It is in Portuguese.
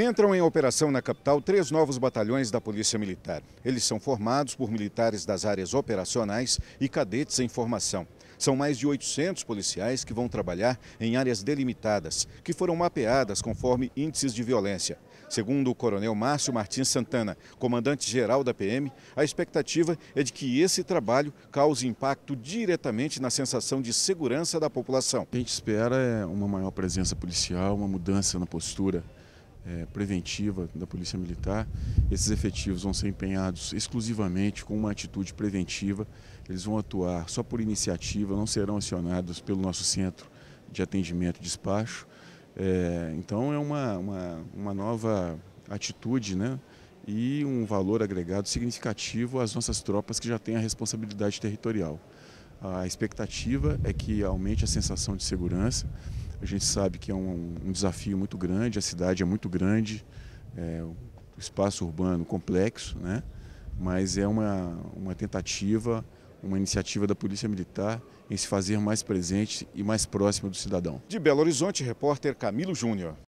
Entram em operação na capital três novos batalhões da Polícia Militar. Eles são formados por militares das áreas operacionais e cadetes em formação. São mais de 800 policiais que vão trabalhar em áreas delimitadas, que foram mapeadas conforme índices de violência. Segundo o coronel Márcio Martins Santana, comandante-geral da PM, a expectativa é de que esse trabalho cause impacto diretamente na sensação de segurança da população. O que a gente espera é uma maior presença policial, uma mudança na postura é, preventiva da Polícia Militar. Esses efetivos vão ser empenhados exclusivamente com uma atitude preventiva. Eles vão atuar só por iniciativa, não serão acionados pelo nosso centro de atendimento e despacho. É, então é uma, uma, uma nova atitude, né? e um valor agregado significativo às nossas tropas que já têm a responsabilidade territorial. A expectativa é que aumente a sensação de segurança, a gente sabe que é um, um desafio muito grande, a cidade é muito grande, é, o espaço urbano complexo, né? mas é uma, uma tentativa, uma iniciativa da Polícia Militar em se fazer mais presente e mais próximo do cidadão. De Belo Horizonte, repórter Camilo Júnior.